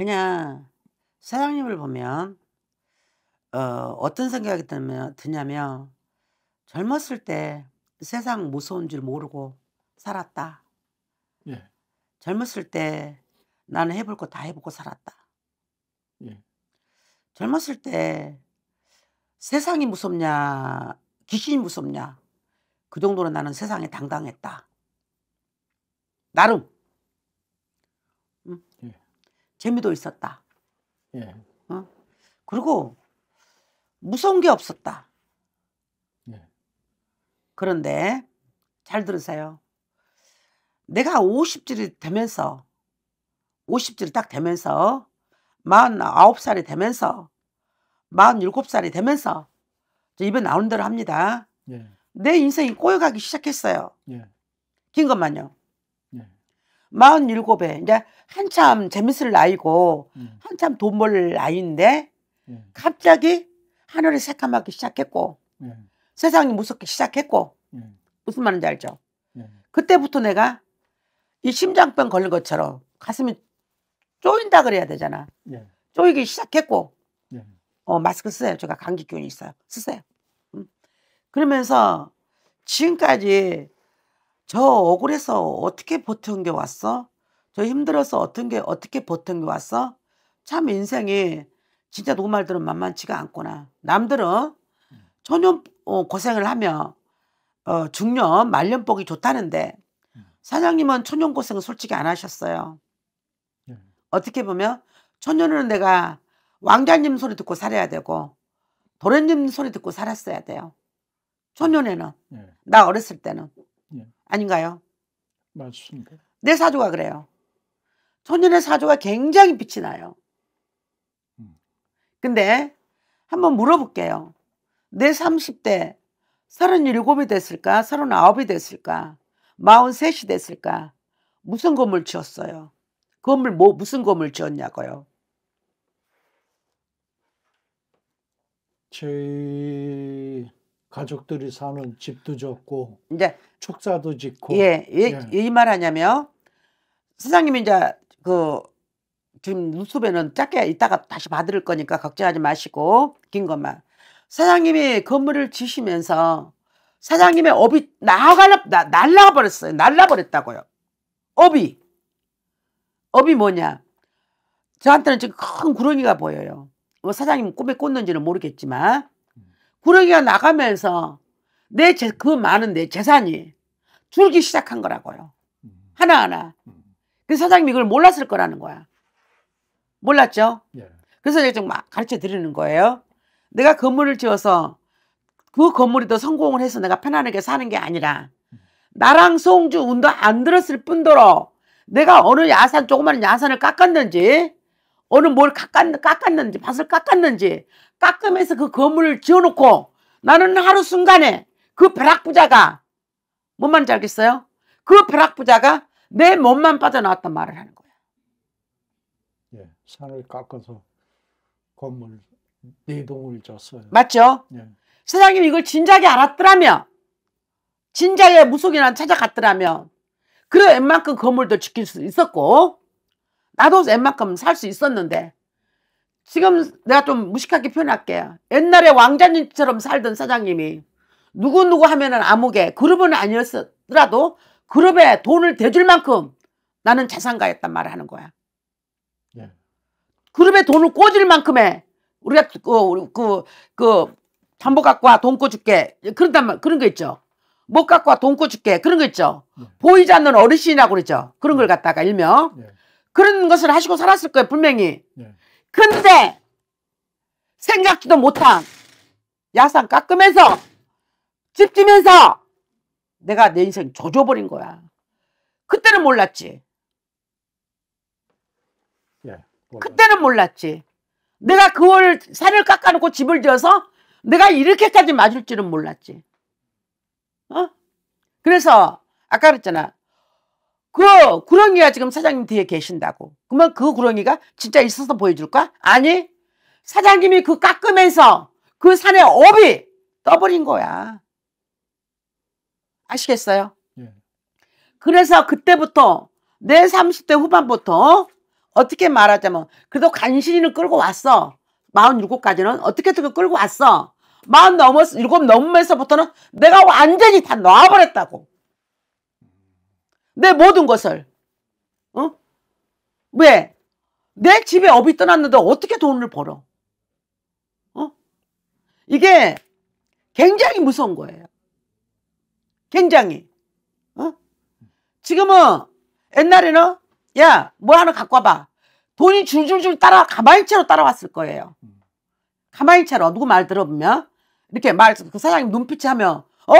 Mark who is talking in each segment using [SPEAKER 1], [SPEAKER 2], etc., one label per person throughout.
[SPEAKER 1] 그냥 사장님을 보면 어, 어떤 생각이 드냐면 젊었을 때 세상 무서운 줄 모르고 살았다. 예. 젊었을 때 나는 해볼 거 다 해보고 살았다. 예. 젊었을 때 세상이 무섭냐 귀신이 무섭냐 그 정도로 나는 세상에 당당했다. 나름 재미도 있었다. 예. 어? 그리고 무서운 게 없었다. 예. 그런데 잘 들으세요. 내가 50질이 되면서 50질이 딱 되면서 49살이 되면서 47살이 되면서 입에 나온 대로 합니다. 예. 내 인생이 꼬여가기 시작했어요. 예. 긴 것만요. 예. 47에 이제 한참 재밌을 나이고 음. 한참 돈 벌 나이인데 음. 갑자기 하늘이 새까맣게 시작했고 예. 세상이 무섭게 시작했고 예. 무슨 말인지 알죠? 그때부터 내가 이 심장병 걸린 것처럼 가슴이 쪼인다 그래야 되잖아. 쪼이기 시작했고 어, 마스크 쓰세요. 제가 감기 기운이 있어요. 쓰세요. 음. 그러면서 지금까지 저 억울해서 어떻게 버텨온 게 왔어? 저 힘들어서 어떤 게 어떻게 버텨 왔어? 참 인생이 진짜 누 말들은 만만치가 않구나. 남들은 초년 음. 어, 고생을 하며 어, 중년 말년복이 좋다는데 음. 사장님은 초년 고생은 솔직히 안 하셨어요. 네. 어떻게 보면 초년은 내가 왕자님 소리 듣고 살아야 되고 도련님 소리 듣고 살았어야 돼요. 초년에는 네. 네. 나 어렸을 때는 아닌가요? 맞습니다. 내 사주가 그래요. 소년의 사주가 굉장히 빛이 나요. 음. 근데 한번 물어볼게요. 내 30대 37이 됐을까? 39이 됐을까? 43이 됐을까? 무슨 건물 지었어요? 건물 뭐 무슨 건물 지었냐고요? 저희 가족들이 사는 집도 짓고 이제 축사도 짓고 예 예. 예. 이 말하냐면 사장님이 이제 그 지금 눈수배는 짧게 이따가 다시 받을 거니까 걱정하지 마시고 긴 것만 사장님이 건물을 지시면서 사장님의 업이 나가라 날라버렸어요 날라버렸다고요 업이 업이 뭐냐 저한테는 지금 큰 구렁이가 보여요 뭐 사장님 꿈에 꽂는지는 모르겠지만 구렁이가 나가면서 내 그 많은 내 재산이 줄기 시작한 거라고요 음. 하나하나 음. 그 사장님이 그걸 몰랐을 거라는 거야. 몰랐죠? 예. 그래서 제가 좀 가르쳐 드리는 거예요. 내가 건물을 지어서 그 건물이 더 성공을 해서 내가 편안하게 사는 게 아니라 나랑 송주 운도 안 들었을 뿐더러 내가 어느 야산 조그마한 야산을 깎았는지 어느 뭘 깎았, 깎았는지 밭을 깎았는지 깎으면서 그 건물을 지어놓고 나는 하루 순간에 그 벼락부자가 뭔 말인지 알겠어요? 그 벼락부자가 내 몸만 빠져나왔단 말을 하는 거야. 예, 산을 깎아서 건물 내동을 네 졌어요. 맞죠? 예. 세상님 이걸 진작에 알았더라면 진작에 무속이나 찾아갔더라면 그래 웬만큼 건물도 지킬 수 있었고 나도 웬만큼 살 수 있었는데 지금 내가 좀 무식하게 표현할게요. 옛날에 왕자님처럼 살던 사장님이 누구누구 하면은 아무개 그룹은 아니었더라도 그룹에 돈을 대줄 만큼 나는 자산가였단 말을 하는 거야. 예. 그룹에 돈을 꽂을 만큼에 우리가 그그 그, 그 담보 갖고 와돈 꽂을게 그런단 말 그런 거 있죠. 못 갖고 와돈 꽂을게 그런 거 있죠. 예. 보이지 않는 어르신이라고 그러죠. 그런 걸 예. 갖다가 일명 예. 그런 것을 하시고 살았을 거예요 분명히. 예. 근데 생각지도 못한 야산 깎으면서 집 지면서 내가 내 인생 조져버린 거야. 그때는 몰랐지. 예, 그때는 몰랐지. 내가 그월 산을 깎아놓고 집을 지어서 내가 이렇게까지 맞을 줄은 몰랐지. 어? 그래서 아까 그랬잖아. 그 구렁이가 지금 사장님 뒤에 계신다고. 그러면 그 구렁이가 진짜 있어서 보여줄까? 아니. 사장님이 그 깎으면서 그 산의 업이 떠버린 거야. 아시겠어요? 예. 그래서 그때부터 내 30대 후반부터 어떻게 말하자면 그래도 간신히는 끌고 왔어. 47까지는 어떻게 어 끌고 왔어. 40 넘었, 7 넘으면서부터는 내가 완전히 다 놔버렸다고. 내 모든 것을. 어? 왜? 내 집에 업이 떠났는데 어떻게 돈을 벌어? 어? 이게 굉장히 무서운 거예요. 굉장히. 어? 지금은 옛날에는 야, 뭐 하나 갖고 와봐. 돈이 줄줄줄 따라, 가만히 채로 따라왔을 거예요. 가만히 채로, 누구 말 들어보면. 이렇게 말, 그 사장님 눈빛이 하면, 어?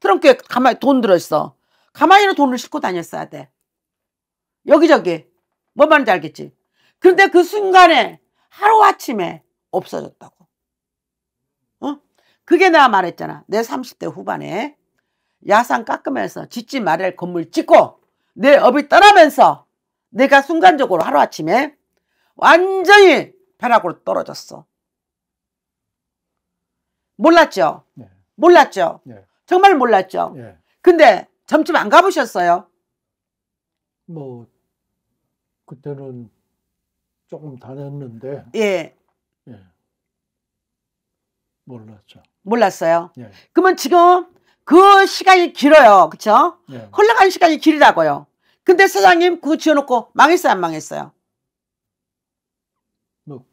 [SPEAKER 1] 트렁크에 가만히 돈 들어있어. 가만히는 돈을 싣고 다녔어야 돼. 여기저기. 뭔 말인지 알겠지? 그런데 그 순간에 하루아침에 없어졌다고. 어? 그게 내가 말했잖아. 내 30대 후반에 야상 깎으면서 짓지 말을 건물 짓고 내 업이 떠나면서 내가 순간적으로 하루아침에 완전히 벼락으로 떨어졌어. 몰랐죠? 네. 몰랐죠? 네. 정말 몰랐죠? 네. 근데 점집 안 가보셨어요? 뭐 그때는 조금 다녔는데 예. 예. 몰랐죠. 몰랐어요? 예. 그러면 지금 그 시간이 길어요. 그쵸? 예. 흘러가는 시간이 길다고요. 근데 사장님 그거 지어놓고 망했어요? 안 망했어요? 뭐,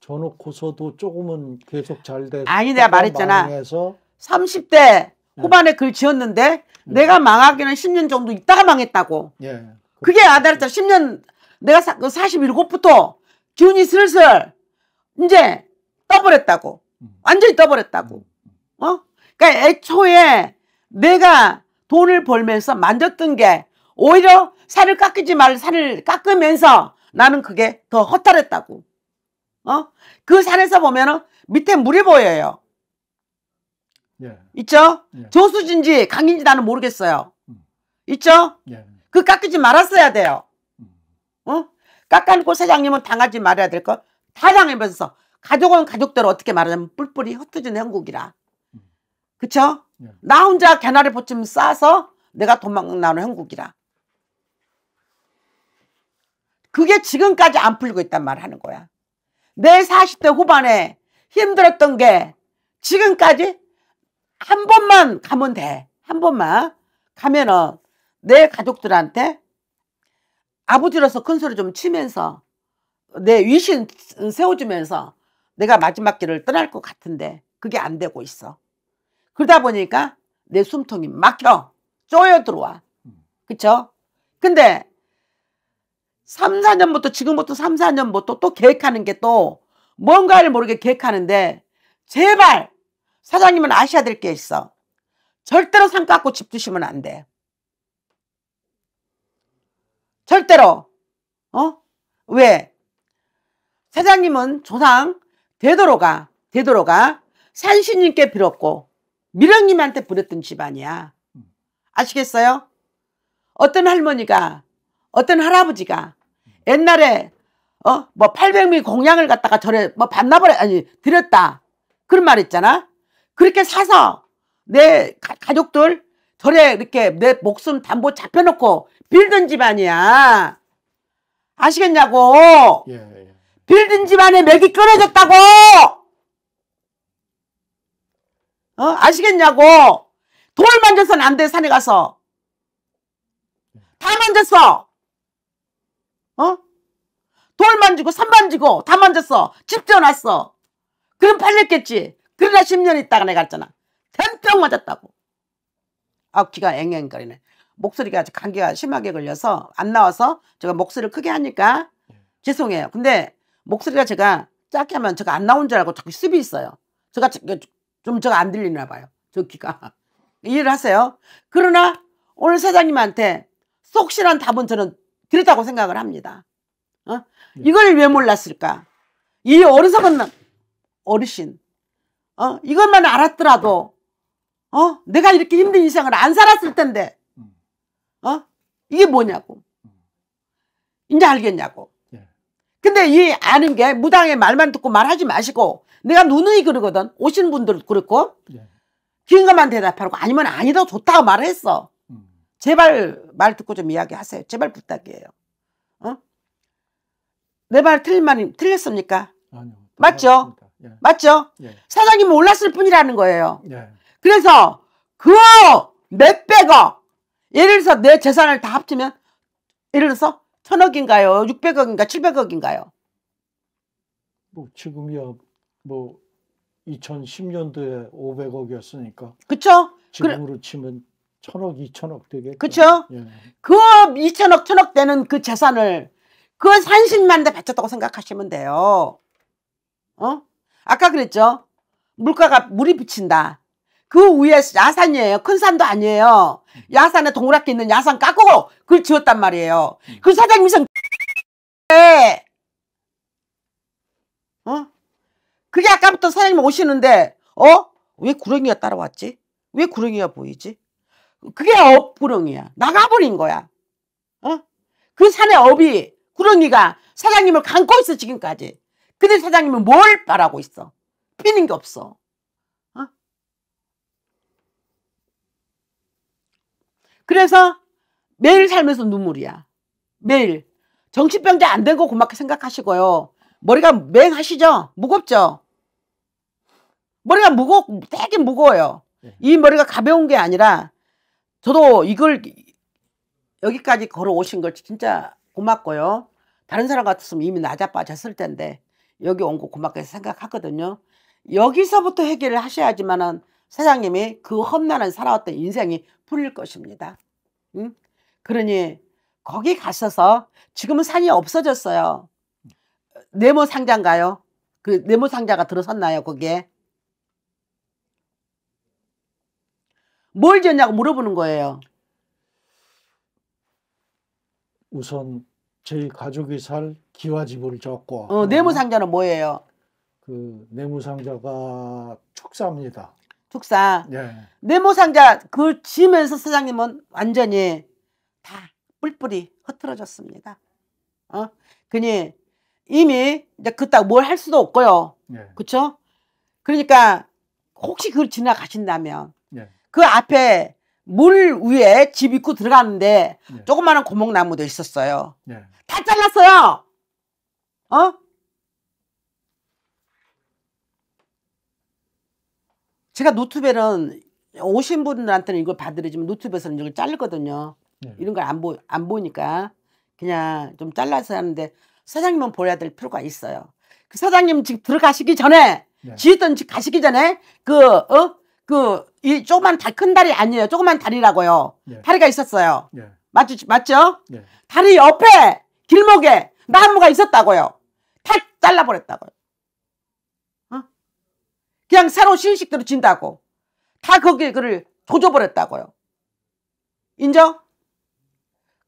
[SPEAKER 1] 저놓고서도 조금은 계속 잘 돼. 아니 내가 말했잖아. 망해서. 30대 예. 후반에 예. 글 지었는데 예. 내가 망하기는 10년 정도 있다가 망했다고. 예. 그게 아다르다 10년 내가 사, 47부터 그 기운이 슬슬 이제 떠버렸다고. 음. 완전히 떠버렸다고. 음. 어? 그러니까 애초에 내가 돈을 벌면서 만졌던 게 오히려 살을 깎이지 말 살을 깎으면서 나는 그게 더 허탈했다고. 어? 그 산에서 보면은 밑에 물이 보여요. 예. 있죠? 예. 조수진지 강인지 나는 모르겠어요. 음. 있죠? 예. 그 깎이지 말았어야 돼요. 음. 어? 깎아놓고 사장님은 당하지 말아야 될 거. 다 당하면서 가족은 가족대로 어떻게 말하냐면 뿔뿔이 흩어진 형국이라. 그쵸? 예. 나 혼자 개나리 보침 싸서 내가 도망나는 형국이라. 그게 지금까지 안 풀리고 있단 말 하는 거야. 내 40대 후반에 힘들었던 게 지금까지 한 번만 가면 돼. 한 번만 가면은 내 가족들한테 아버지로서 큰 소리 좀 치면서 내 위신 세워주면서 내가 마지막 길을 떠날 것 같은데 그게 안 되고 있어. 그러다 보니까 내 숨통이 막혀 쪼여 들어와. 그쵸? 근데 3, 4년부터 지금부터 3, 4년부터 또 계획하는 게 또 뭔가를 모르게 계획하는데 제발 사장님은 아셔야 될 게 있어. 절대로 상 깎고 집주시면안 돼. 절대로. 어? 왜? 사장님은 조상 되도록아 되도록아 산신님께 빌었고 미령님한테 부렸던 집안이야. 음. 아시겠어요? 어떤 할머니가 어떤 할아버지가 옛날에 어뭐 800미 공양을 갖다가 저에뭐 반납을 아니 드렸다 그런 말 했잖아. 그렇게 사서 내 가, 족들 저에 이렇게 내 목숨 담보 잡혀놓고 빌던 집안이야. 아시겠냐고. 예, 예. 빌든 집안에 맥이 끊어졌다고. 어? 아시겠냐고. 돌 만져서는 안 돼, 산에 가서. 다 만졌어. 어? 돌 만지고, 산 만지고, 다 만졌어. 집 지어놨어. 그럼 팔렸겠지. 그러다 10년 있다가 내가 갔잖아. 덤병 맞았다고. 아, 귀가 앵앵거리네. 목소리가 아주 감기가 심하게 걸려서 안 나와서 제가 목소리를 크게 하니까 예. 죄송해요. 근데 목소리가 제가 작게 하면 제가 안 나온 줄 알고 자꾸 습이 있어요. 제가 좀 저가 안 들리나 봐요. 저 귀가. 이해를 하세요. 그러나 오늘 사장님한테 속실한 답은 저는 드렸다고 생각을 합니다. 어? 네. 이걸 왜 몰랐을까? 이 어리석은 어르신. 어? 이것만 알았더라도 어? 내가 이렇게 힘든 인생을 안 살았을 텐데. 음. 어? 이게 뭐냐고. 음. 이제 알겠냐고. 예. 근데 이 아는 게 무당의 말만 듣고 말하지 마시고 내가 누누이 그러거든. 오신 분들 그렇고. 예. 긴가만 대답하고 아니면 아니다 좋다고 말을 했어. 음. 제발 말 듣고 좀 이야기하세요. 제발 부탁이에요. 어? 내말 틀릴만 틀렸습니까? 아니요. 맞죠? 예. 맞죠? 예. 사장님 몰랐을 뿐이라는 거예요. 예. 그래서 그 몇백억 예를 들어서 내 재산을 다 합치면 예를 들어서 천억인가요? 육백억인가 칠백억인가요? 뭐 지금이야 뭐 2010년도에 500억이었으니까. 그렇죠. 지금으로 그래. 치면 천억, 이천억 되겠죠. 그렇죠. 예. 그 이천억, 천억 되는 그 재산을 그 산신만 대 바쳤다고 생각하시면 돼요. 어? 아까 그랬죠. 물가가 물이 비친다. 그 위에 야산이에요. 큰 산도 아니에요. 야산에 동그랗게 있는 야산 깎고 그걸 지었단 말이에요. 그 사장님이 선 어? 아까부터 사장님 오시는데 어? 왜 구렁이가 따라왔지? 왜 구렁이가 보이지? 그게 업구렁이야. 나가버린 거야. 어? 그 산의 업이 구렁이가 사장님을 감고 있어 지금까지. 근데 사장님은 뭘 바라고 있어? 피는 게 없어. 어? 그래서 매일 살면서 눈물이야. 매일. 정신병자 안 된 거 고맙게 생각하시고요. 머리가 맹하시죠? 무겁죠? 머리가 무거 되게 무거워요. 네. 이 머리가 가벼운 게 아니라 저도 이걸 여기까지 걸어 오신 걸 진짜 고맙고요. 다른 사람 같았으면 이미 낮아빠졌을 텐데 여기 온 거 고맙게 생각하거든요. 여기서부터 해결을 하셔야지만은 사장님이 그 험난한 살아왔던 인생이 풀릴 것입니다. 응? 그러니 거기 갔어서 지금은 산이 없어졌어요. 어, 네모 상자가요그 네모 상자가 들어섰나요 거기에? 뭘 지었냐고 물어보는 거예요. 우선 저희 가족이 살 기와집을 졌고 어, 내무상자는 뭐예요? 그 내무상자가 축사입니다. 축사. 예. 내무상자 그 지면서 사장님은 완전히 다 뿔뿔이 흐트러졌습니다. 어? 그니 이미 이제 그따 뭘할 수도 없고요. 예. 그렇죠? 그러니까 혹시 그걸 지나가신다면 그 앞에 물 위에 집 입구 들어갔는데 네. 조그마한 고목나무도 있었어요. 네. 다 잘랐어요. 어? 제가 노트벨은 오신 분들한테는 이걸 봐드려지만 노트벨에서는 이걸 자르거든요. 네. 이런 걸 안 보, 안 보니까 그냥 좀 잘라서 하는데 사장님은 보여야 될 필요가 있어요. 그 사장님 지금 들어가시기 전에 네. 지었던 집 가시기 전에 그, 어? 그이 조그만 다, 큰 다리 아니에요. 조그만 다리라고요. 예. 다리가 있었어요. 예. 맞죠? 맞죠? 예. 다리 옆에 길목에 나무가 있었다고요. 다 잘라버렸다고요. 어? 그냥 새로 신식대로 진다고. 다 거기에 그를 조져버렸다고요. 인정?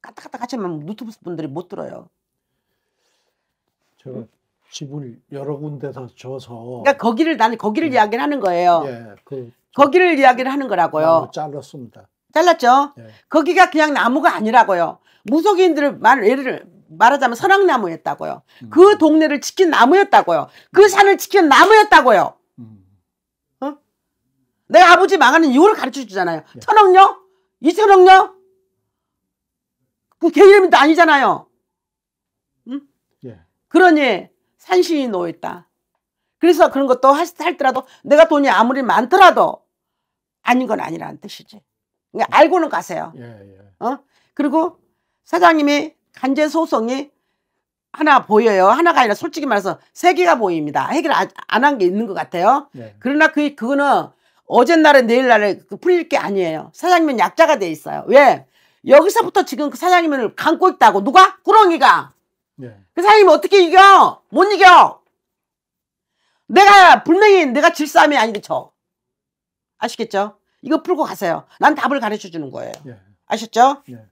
[SPEAKER 1] 까딱까딱 하시면 유튜브 분들이 못 들어요. 제가 집을 여러 군데서 줘서. 그러니까 거기를 나는 거기를 예. 이야기를 하는 거예요. 예, 그 거기를 이야기를 하는 거라고요. 잘랐습니다. 잘랐죠. 네. 거기가 그냥 나무가 아니라고요. 무속인들을 말 예를 말하자면 선악나무였다고요. 음. 그 동네를 지킨 나무였다고요. 그 음. 산을 지킨 나무였다고요. 음. 어? 내 아버지 망하는 이유를 가르쳐 주잖아요. 네. 천억녀? 이천억녀? 그 개 이름도 아니잖아요. 응? 네. 그러니 산신이 놓여다 그래서 그런 것도 할때라도 내가 돈이 아무리 많더라도 아닌 건 아니라는 뜻이지. 그러니까 알고는 가세요. 예, 예. 어? 그리고 사장님이 간제 소송이 하나 보여요. 하나가 아니라 솔직히 말해서 세 개가 보입니다. 해결 안 한 게 있는 것 같아요. 네. 그러나 그 그거는 어젠날에 내일날에 그 풀릴 게 아니에요. 사장님은 약자가 돼 있어요. 왜? 여기서부터 지금 그 사장님을 감고 있다고 누가? 꾸렁이가. 네. 그 사장님 어떻게 이겨? 못 이겨. 내가 분명히 내가 질싸움이 아니데 저. 아시겠죠? 이거 풀고 가세요. 난 답을 가르쳐 주는 거예요. 예. 아셨죠? 예.